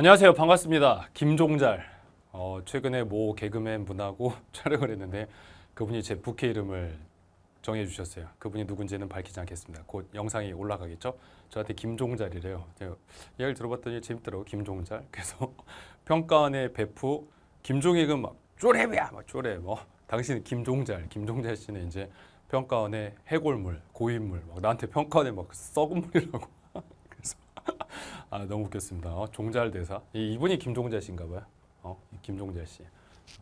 안녕하세요. 반갑습니다. 김종잘. 어, 최근에 모 개그맨 분하고 촬영을 했는데 그분이 제 부캐 이름을 정해주셨어요. 그분이 누군지는 밝히지 않겠습니다. 곧 영상이 올라가겠죠? 저한테 김종잘이래요. 이야기를 네, 들어봤더니 재밌더라고 김종잘. 그래서 평가원의 베프 김종익은 막 쪼레비야 막 쪼레 뭐 당신은 김종잘 김종잘 씨는 이제 평가원의 해골물 고인물 막 나한테 평가원의 막 썩은 물이라고 아, 너무 웃겼습니다. 어, 종잘 대사. 이, 분이 김종자 씨인가 봐요. 어, 김종자 씨.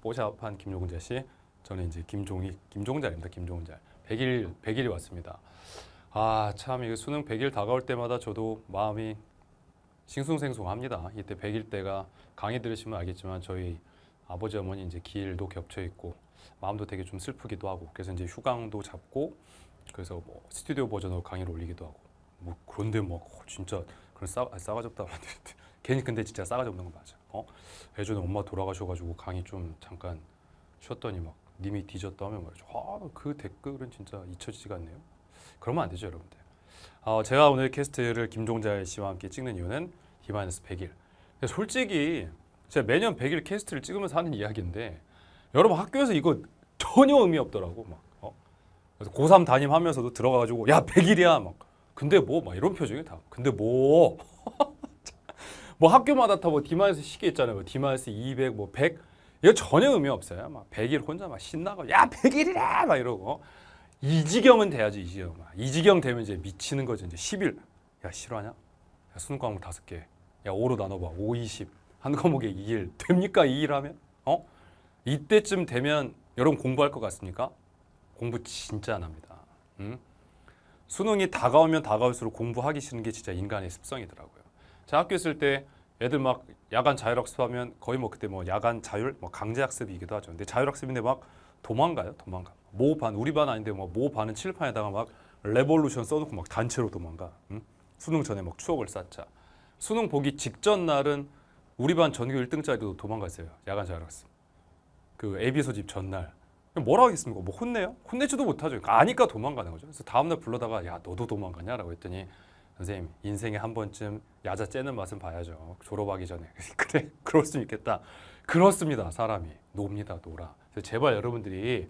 뽀샵한 김종자 씨. 저는 이제 김종이, 김종자입니다. 김종자. 100일, 100일이 왔습니다. 아, 참, 이 수능 100일 다가올 때마다 저도 마음이 싱숭생숭합니다. 이때 100일 때가 강의 들으시면 알겠지만 저희 아버지 어머니 이제 기일도 겹쳐 있고 마음도 되게 좀 슬프기도 하고 그래서 이제 휴강도 잡고 그래서 뭐 스튜디오 버전으로 강의를 올리기도 하고 뭐 그런데 막 어, 진짜 그런 싸, 아, 싸가지 없다고 하면 괜히 근데 진짜 싸가지 없는 거 맞아. 어? 예전에 엄마 돌아가셔가지고 강의 좀 잠깐 쉬었더니 막 님이 뒤졌다 하면 말이죠. 아, 그 댓글은 진짜 잊혀지지가 않네요. 그러면 안 되죠, 여러분들. 어, 제가 오늘 캐스트를 김종자 씨와 함께 찍는 이유는 D-100일. 솔직히 제가 매년 100일 캐스트를 찍으면서 하는 이야기인데 여러분 학교에서 이거 전혀 의미 없더라고. 막. 어? 그래서 고3 담임하면서도 들어가가지고 야 100일이야 막 근데 뭐막 이런 표정이 다. 근데 뭐. 뭐 학교마다 다뭐 디마이스 시계 있잖아요. 뭐 디마이스 200, 뭐 100. 이거 전혀 의미 없어요. 막 100일 혼자 막 신나고 야 100일이래 막 이러고 이 지경은 돼야지 이 지경. 이 지경 되면 이제 미치는 거죠. 이제 10일. 야 싫어하냐? 야 수능 과목 다섯 개. 야 5로 나눠봐. 5, 20. 한 과목에 2일. 됩니까 2일 하면? 어? 이때쯤 되면 여러분 공부할 것 같습니까? 공부 진짜 안 합니다. 응? 수능이 다가오면 다가올수록 공부하기 싫은 게 진짜 인간의 습성이더라고요. 제가 학교 있을 때 애들 막 야간 자율학습하면 거의 뭐 그때 뭐 야간 자율 뭐 강제학습이기도 하죠. 근데 자율학습인데 막 도망가요, 도망가. 모반 우리 반 아닌데 뭐모 반은 칠판에다가 막 레볼루션 써놓고 막 단체로 도망가. 응? 수능 전에 막 추억을 쌓자. 수능 보기 직전 날은 우리 반 전교 1등짜리도 도망갔어요. 야간 자율학습. 그 AB 소집 전날. 뭐라 하겠습니까? 뭐 혼내요? 혼내지도 못하죠. 그러니까 아니까 도망가는 거죠. 그래서 다음날 불러다가 야 너도 도망가냐라고 했더니 선생님 인생에 한 번쯤 야자 째는 맛은 봐야죠. 졸업하기 전에 그래 그럴 수 있겠다. 그렇습니다. 사람이 놉니다 놀아. 제발 여러분들이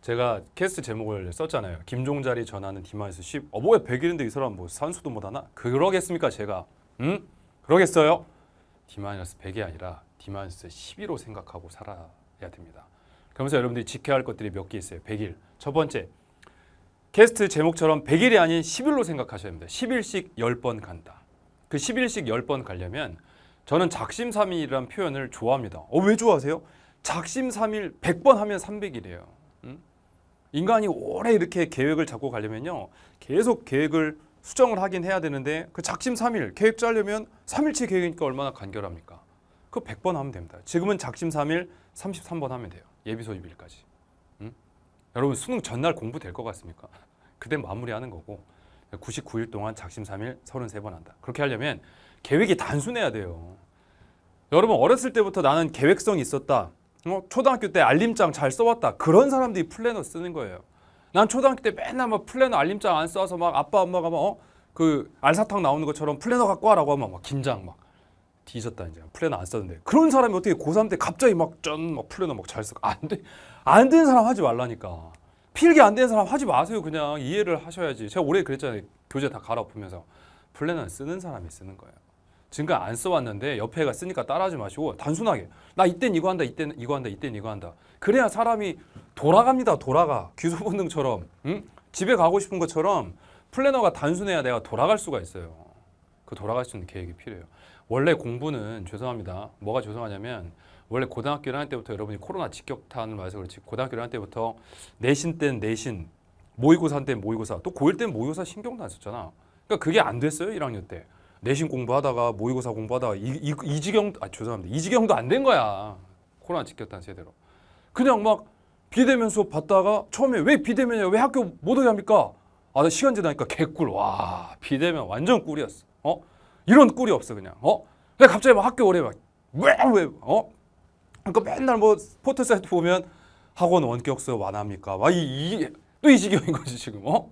제가 캐스트 제목을 썼잖아요. 김종자리 전하는 디마이스 10. 어, 뭐야 100일인데 이 사람 뭐 산수도 못하나? 그러겠습니까 제가? 응? 그러겠어요? 디마이너스 100이 아니라 디마이너스 11로 생각하고 살아야 됩니다. 그러면서 여러분들이 지켜야 할 것들이 몇 개 있어요. 100일. 첫 번째, 게스트 제목처럼 100일이 아닌 10일로 생각하셔야 됩니다. 10일씩 10번 간다. 그 10일씩 10번 가려면 저는 작심삼일이라는 표현을 좋아합니다. 어, 왜 좋아하세요? 작심삼일 100번 하면 300일이에요. 응? 인간이 오래 이렇게 계획을 잡고 가려면요. 계속 계획을 수정을 하긴 해야 되는데 그 작심삼일 계획 짜려면 3일치 계획이니까 얼마나 간결합니까? 그 100번 하면 됩니다. 지금은 작심삼일 33번 하면 돼요. 예비 소집일까지. 응? 여러분 수능 전날 공부 될것 같습니까? 그때 마무리하는 거고 99일 동안 작심 삼일 33번 한다. 그렇게 하려면 계획이 단순해야 돼요. 여러분 어렸을 때부터 나는 계획성이 있었다. 어? 초등학교 때 알림장 잘 써왔다. 그런 사람들이 플래너 쓰는 거예요. 난 초등학교 때 맨날 막 플래너 알림장 안 써서 막 아빠 엄마가 막 어? 그 알사탕 나오는 것처럼 플래너 갖고 와라고 하면 막 긴장 막 뒤졌다 이제 플래너 안썼는데 그런 사람이 어떻게 고3 때 갑자기 막짠막 플래너 막 잘 쓰고 안 돼 안 되는 사람 하지 말라니까 필기 안 되는 사람 하지 마세요 그냥 이해를 하셔야지 제가 올해 그랬잖아요 교재 다 갈아엎으면서 플래너는 쓰는 사람이 쓰는 거예요 지금까지 안 써왔는데 옆에 애가 쓰니까 따라하지 마시고 단순하게 나 이땐 이거 한다 이땐 이거 한다 이땐 이거 한다 그래야 사람이 돌아갑니다 돌아가 귀소본능처럼 응? 집에 가고 싶은 것처럼 플래너가 단순해야 내가 돌아갈 수가 있어요 그 돌아갈 수 있는 계획이 필요해요. 원래 공부는 죄송합니다. 뭐가 죄송하냐면 원래 고등학교를 할 때부터 여러분이 코로나 직격탄을 맞아서 그렇지 고등학교를 할 때부터 내신 땐 내신 모의고사 땐 모의고사 또 고1 땐 모의고사 신경도 안 썼잖아. 그러니까 그게 안 됐어요. 1학년 때. 내신 공부하다가 모의고사 공부하다가 이, 이, 이 지경 아 죄송합니다. 이 지경도 안 된 거야. 코로나 직격탄 제대로. 그냥 막 비대면 수업 받다가 처음에 왜 비대면이야? 왜 학교 못 오게 합니까? 아, 나 시간 지나니까 개꿀. 와, 비대면 완전 꿀이었어. 어? 이런 꿀이 없어 그냥. 어? 근데 갑자기 막 학교 오래 막 왜 왜? 어? 그러니까 맨날 뭐 포털 사이트 보면 학원 원격 수완합니까와이 이, 또이 지경인 거지 지금. 어?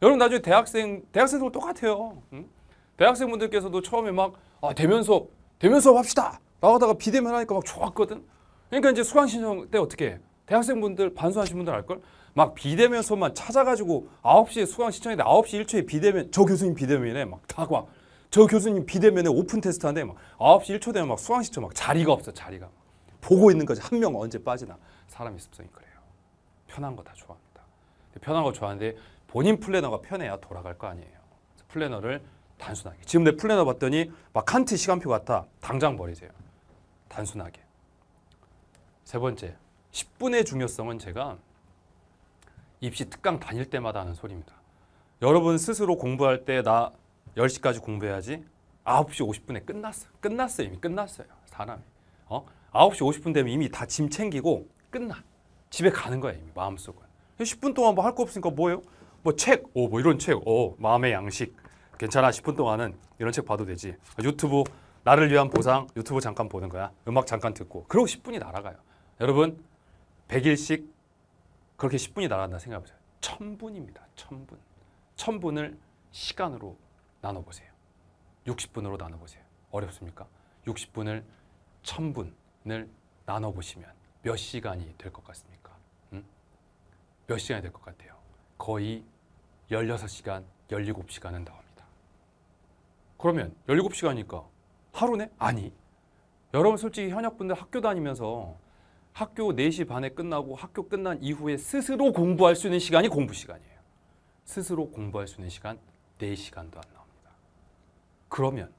여러분 나중에 대학생 대학생들 똑같아요. 응? 대학생분들께서도 처음에 막 아, 대면 수업 대면 수업 합시다. 나가다가 비대면 하니까 막 좋았거든. 그러니까 이제 수강 신청 때 어떻게 해? 대학생분들 반수하신 분들 알걸? 막 비대면 수업만 찾아가지고 9시에 수강 신청인데 9시 1초에 비대면 저 교수님 비대면이네막 다고 막저 교수님 비대면에 오픈 테스트 하는데 막 9시 1초 되면 막 수강시켜 막 자리가 없어 자리가. 보고 있는 거지. 한 명 언제 빠지나. 사람이 습성이 그래요. 편한 거 다 좋아합니다. 편한 거 좋아하는데 본인 플래너가 편해야 돌아갈 거 아니에요. 플래너를 단순하게. 지금 내 플래너 봤더니 막 칸트 시간표 같아. 당장 버리세요. 단순하게. 세 번째, 10분의 중요성은 제가 입시 특강 다닐 때마다 하는 소리입니다. 여러분 스스로 공부할 때나 10시까지 공부해야지 9시 50분에 끝났어. 끝났어 이미 끝났어요. 사람이. 어? 9시 50분 되면 이미 다 짐 챙기고 끝나. 집에 가는 거야 이미 마음속은. 10분 동안 뭐 할 거 없으니까 뭐예요? 뭐 책, 오, 뭐 이런 책, 어, 마음의 양식. 괜찮아 10분 동안은 이런 책 봐도 되지. 유튜브 나를 위한 보상 유튜브 잠깐 보는 거야. 음악 잠깐 듣고. 그러고 10분이 날아가요. 여러분 100일씩 그렇게 10분이 날아간다 생각해보세요. 1000분입니다. 1000분. 1000분을 시간으로 나눠보세요. 60분으로 나눠보세요. 어렵습니까? 60분을 1000분을 나눠보시면 몇 시간이 될 것 같습니까? 음? 몇 시간이 될 것 같아요? 거의 16시간, 17시간은 나옵니다. 그러면 17시간이니까 하루네? 아니. 여러분 솔직히 현역분들 학교 다니면서 학교 4시 반에 끝나고 학교 끝난 이후에 스스로 공부할 수 있는 시간이 공부 시간이에요. 스스로 공부할 수 있는 시간 4시간도 안 나와요. 그러면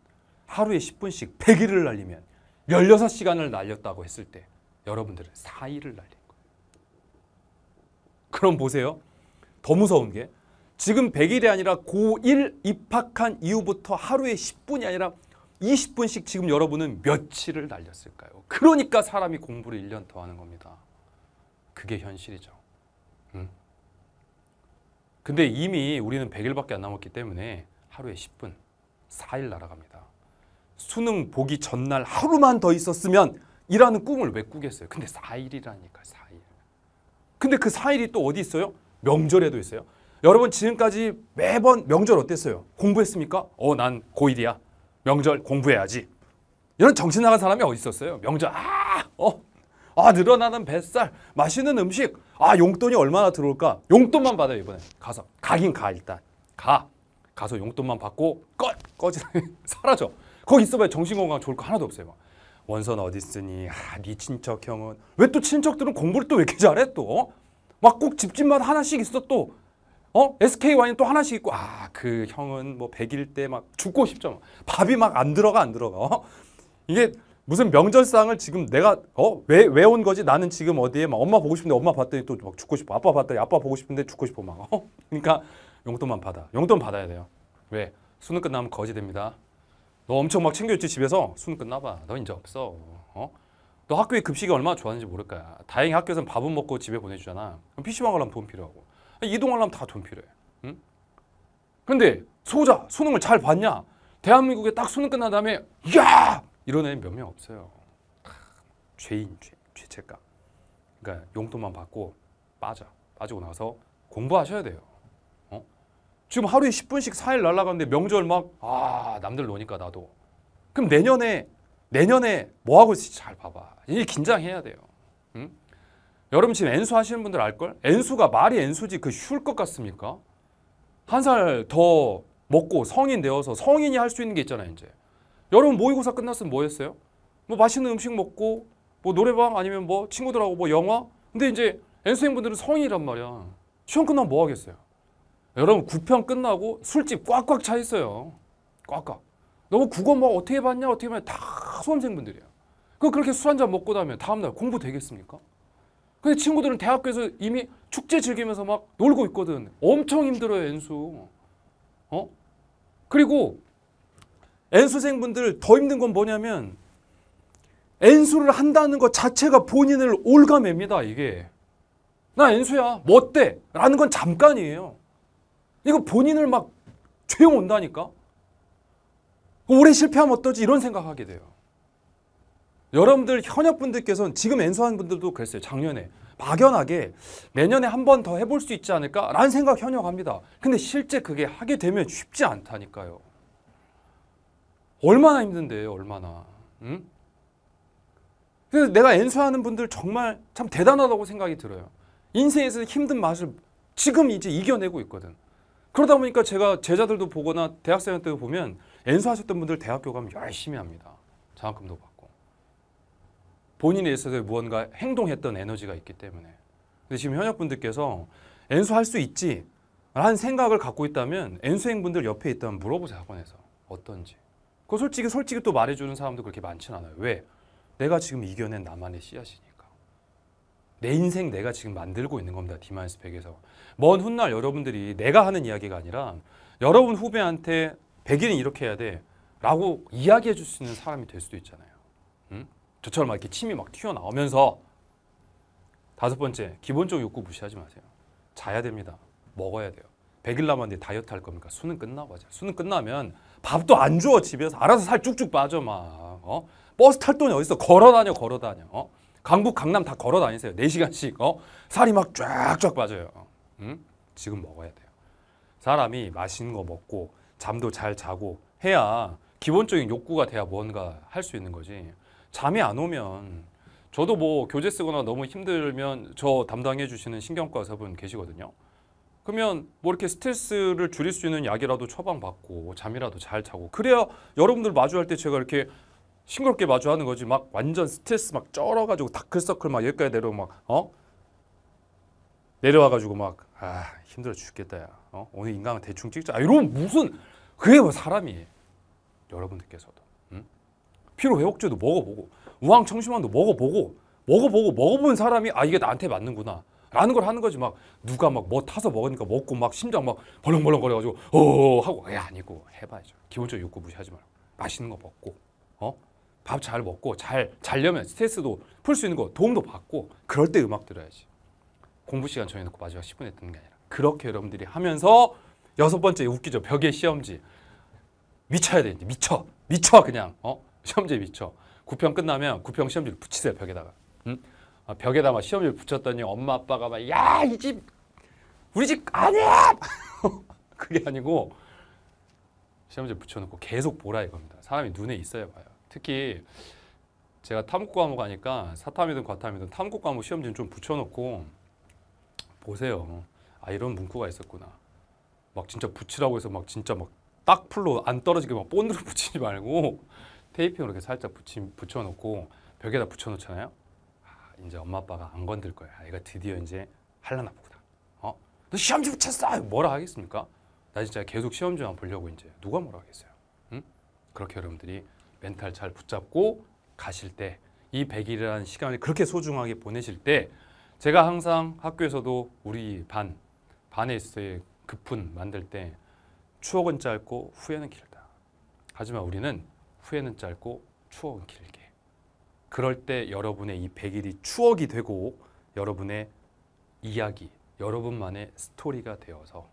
하루에 10분씩 100일을 날리면 16시간을 날렸다고 했을 때 여러분들은 4일을 날린 거예요. 그럼 보세요. 더 무서운 게 지금 100일이 아니라 고1 입학한 이후부터 하루에 10분이 아니라 20분씩 지금 여러분은 며칠을 날렸을까요? 그러니까 사람이 공부를 1년 더 하는 겁니다. 그게 현실이죠. 응? 근데 이미 우리는 100일밖에 안 남았기 때문에 하루에 10분, 4일 날아갑니다. 수능 보기 전날 하루만 더 있었으면 이라는 꿈을 왜 꾸겠어요? 근데 4일이라니까 4일. 근데 그 4일이 또 어디 있어요? 명절에도 있어요. 여러분 지금까지 매번 명절 어땠어요? 공부했습니까? 어난 고1이야. 명절 공부해야지. 이런 정신 나간 사람이 어디 있었어요? 명절 아! 어? 아 늘어나는 뱃살, 맛있는 음식, 아 용돈이 얼마나 들어올까? 용돈만 받아요 이번에 가서 가긴 가 일단 가 가서 용돈만 받고 껏 꺼지다 사라져. 거기 있어봐야 정신건강 좋을 거 하나도 없어요. 막. 원선 어디 있으니? 아, 네 친척 형은 왜 또 친척들은 공부를 또 왜 이렇게 잘해 또? 막 꼭 집집마다 하나씩 있어 또. 어? SK 와인 또 하나씩 있고 아 그 형은 뭐백일때 막 죽고 싶죠. 막. 밥이 막 안 들어가 안 들어가. 어? 이게 무슨 명절상을 지금 내가 어? 왜 왜 온 거지? 나는 지금 어디에 막 엄마 보고 싶은데 엄마 봤더니 또 막 죽고 싶어. 아빠 봤더니 아빠 보고 싶은데 죽고 싶어 막. 어? 그러니까 용돈만 받아. 용돈 받아야 돼요. 왜? 수능 끝나면 거지 됩니다. 너 엄청 막 챙겨줬지 집에서 수능 끝나봐. 너 이제 없어. 어? 너 학교에 급식이 얼마나 좋았는지 모를 거야. 다행히 학교에서는 밥은 먹고 집에 보내주잖아. PC방 가려면 돈 필요하고. 이동하려면 다 돈 필요해. 응? 근데 소자 수능을 잘 봤냐? 대한민국에 딱 수능 끝난 다음에 야! 이런 애몇명 없어요. 하, 죄인, 죄, 죄책감. 그러니까 용돈만 받고 빠져. 빠지고 나서 공부하셔야 돼요. 지금 하루에 10분씩 4일 날라가는데 명절 막 아 남들 노니까 나도 그럼 내년에 내년에 뭐 하고 있을지 잘 봐봐 이 긴장해야 돼요 응? 여러분 지금 엔수 하시는 분들 알걸? 엔수가 말이 엔수지 그 쉬울 것 같습니까? 한 살 더 먹고 성인 되어서 성인이 할 수 있는 게 있잖아요 이제 여러분 모의고사 끝났으면 뭐 했어요? 뭐 맛있는 음식 먹고 뭐 노래방 아니면 뭐 친구들하고 뭐 영화 근데 이제 엔수생분들은 성인이란 말이야 시험 끝나면 뭐 하겠어요? 여러분 구평 끝나고 술집 꽉꽉 차 있어요. 꽉꽉. 너무 국어 뭐 어떻게 봤냐 어떻게 봤냐 다 수험생분들이야. 그 그렇게 술한잔 먹고 나면 다음날 공부 되겠습니까? 근데 친구들은 대학교에서 이미 축제 즐기면서 막 놀고 있거든. 엄청 힘들어요 엔수. 어? 그리고 엔수생분들 더 힘든 건 뭐냐면 엔수를 한다는 것 자체가 본인을 올가맵니다 이게. 나 엔수야. 뭐 어때? 라는 건 잠깐이에요. 이거 본인을 막 죄용 온다니까? 올해 실패하면 어떠지? 이런 생각하게 돼요. 여러분들 현역분들께서는 지금 엔서한 분들도 그랬어요. 작년에. 막연하게 내년에 한 번 더 해볼 수 있지 않을까라는 생각 현역합니다. 근데 실제 그게 하게 되면 쉽지 않다니까요. 얼마나 힘든데요, 얼마나. 응? 그래서 내가 엔수하는 분들 정말 참 대단하다고 생각이 들어요. 인생에서 힘든 맛을 지금 이제 이겨내고 있거든. 그러다 보니까 제가 제자들도 보거나 대학생 한테 보면 엔서 하셨던 분들 대학교 가면 열심히 합니다. 장학금도 받고. 본인에 있어서 무언가 행동했던 에너지가 있기 때문에. 근데 지금 현역분들께서 엔서 할수 있지 라는 생각을 갖고 있다면 엔수행분들 옆에 있다면 물어보세요 학원에서 어떤지 그거 솔직히 솔직히 또 말해주는 사람도 그렇게 많진 않아요 왜? 내가 지금 이겨낸 나만의 씨앗이니 내 인생 내가 지금 만들고 있는 겁니다. 디마1스0에서먼 훗날 여러분들이 내가 하는 이야기가 아니라 여러분 후배한테 백일은 이렇게 해야 돼. 라고 이야기해 줄 수 있는 사람이 될 수도 있잖아요. 응? 저처럼 이렇게 침이 막 튀어나오면서 다섯 번째, 기본적 욕구 무시하지 마세요. 자야 됩니다. 먹어야 돼요. 백일 남았는데 다이어트 할 겁니까? 수능 끝나고 하자. 수능 끝나면 밥도 안 주어 집에서 알아서 살 쭉쭉 빠져 막. 어? 버스 탈 돈이 어딨어? 걸어 다녀 걸어 다녀. 어? 강북 강남 다 걸어 다니세요. 4시간씩 어? 살이 막 쫙쫙 빠져요. 응? 지금 먹어야 돼요. 사람이 맛있는 거 먹고 잠도 잘 자고 해야 기본적인 욕구가 돼야 뭔가 할 수 있는 거지. 잠이 안 오면 저도 뭐 교재 쓰거나 너무 힘들면 저 담당해 주시는 신경과 의사분 계시거든요. 그러면 뭐 이렇게 스트레스를 줄일 수 있는 약이라도 처방받고 잠이라도 잘 자고 그래야 여러분들 마주할 때 제가 이렇게 싱그럽게 마주하는 거지 막 완전 스트레스 막 쩔어가지고 다크서클 막 여기까지 내려 오 막어 내려와가지고 막 아 힘들어 죽겠다 야 어? 오늘 인간은 대충 찍자 아, 이러면 무슨 그게 뭐 사람이 여러분들께서도 응? 피로 회복제도 먹어보고 우황 청심환도 먹어보고 먹어보고 먹어본 사람이 아 이게 나한테 맞는구나 라는 걸 하는 거지 막 누가 막 뭐 타서 먹으니까 먹고 막 심장 막 벌렁벌렁 거려가지고 어 하고 야 예, 아니고 해봐야죠 기본적으로 욕구 무시하지 말고 맛있는 거 먹고 어 밥잘 먹고 잘 자려면 스트레스도 풀 수 있는 거 도움도 받고 그럴 때 음악 들어야지. 공부 시간 정해놓고 마지막 10분에 듣는 게 아니라 그렇게 여러분들이 하면서 여섯 번째 웃기죠. 벽에 시험지. 미쳐야 돼. 이제 미쳐. 미쳐 그냥. 어? 시험지 미쳐. 구평 끝나면 구평 시험지를 붙이세요. 벽에다가. 응? 아, 벽에다 막 시험지를 붙였더니 엄마 아빠가 막 야 이 집 우리 집 아니야. 그게 아니고 시험지 붙여놓고 계속 보라 이겁니다. 사람이 눈에 있어야 봐요. 특히 제가 탐구 과목 하니까 사탐이든 과탐이든 탐구 과목 시험지는 좀 붙여놓고 보세요. 아 이런 문구가 있었구나. 막 진짜 붙이라고 해서 막 진짜 막딱 풀로 안 떨어지게 막 본드로 붙이지 말고 테이핑으로 이렇게 살짝 붙이, 붙여놓고 벽에다 붙여놓잖아요. 아, 이제 엄마 아빠가 안 건들 거야. 이가 드디어 이제 할라나 보구나. 어? 너 시험지 붙였어! 뭐라 하겠습니까? 나 진짜 계속 시험지만 보려고 이제 누가 뭐라 하겠어요. 응? 그렇게 여러분들이 멘탈 잘 붙잡고 가실 때이 100일이라는 시간을 그렇게 소중하게 보내실 때 제가 항상 학교에서도 우리 반, 반에 있어의 급훈 만들 때 추억은 짧고 후회는 길다. 하지만 우리는 후회는 짧고 추억은 길게. 그럴 때 여러분의 이 100일이 추억이 되고 여러분의 이야기, 여러분만의 스토리가 되어서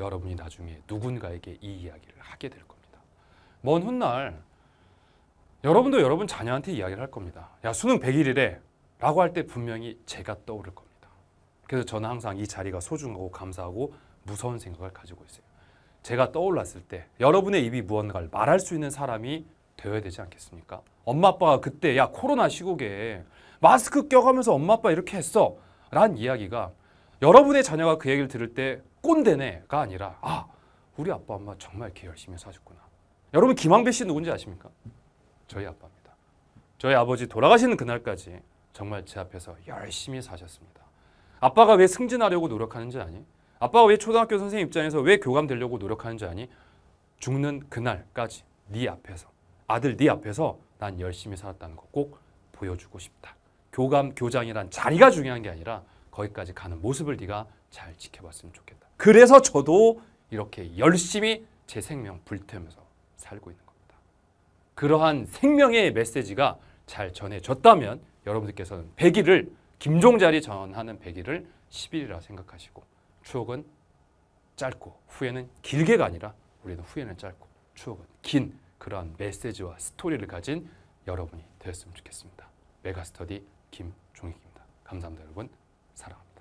여러분이 나중에 누군가에게 이 이야기를 하게 될 겁니다. 먼 훗날 여러분도 여러분 자녀한테 이야기를 할 겁니다. 야, 수능 100일이래. 라고 할 때 분명히 제가 떠오를 겁니다. 그래서 저는 항상 이 자리가 소중하고 감사하고 무서운 생각을 가지고 있어요. 제가 떠올랐을 때 여러분의 입이 무언가를 말할 수 있는 사람이 되어야 되지 않겠습니까? 엄마 아빠가 그때 야 코로나 시국에 마스크 껴가면서 엄마 아빠 이렇게 했어 란 이야기가 여러분의 자녀가 그 얘기를 들을 때 꼰대네가 아니라 아 우리 아빠 엄마 정말 이렇게 열심히 사셨구나 여러분 김황배 씨 누군지 아십니까? 저희 아빠입니다. 저희 아버지 돌아가시는 그날까지 정말 제 앞에서 열심히 사셨습니다. 아빠가 왜 승진하려고 노력하는지 아니? 아빠가 왜 초등학교 선생님 입장에서 왜 교감 되려고 노력하는지 아니? 죽는 그날까지 네 앞에서 아들 네 앞에서 난 열심히 살았다는 거 꼭 보여주고 싶다. 교감 교장이란 자리가 중요한 게 아니라 거기까지 가는 모습을 네가 잘 지켜봤으면 좋겠다. 그래서 저도 이렇게 열심히 제 생명 불태우면서 살고 있는 거예 그러한 생명의 메시지가 잘 전해졌다면 여러분들께서는 100일을 김종자리 전하는 100일을 10일이라 생각하시고 추억은 짧고 후회는 길게가 아니라 우리는 후회는 짧고 추억은 긴 그러한 메시지와 스토리를 가진 여러분이 되었으면 좋겠습니다. 메가스터디 김종익입니다. 감사합니다 여러분. 사랑합니다.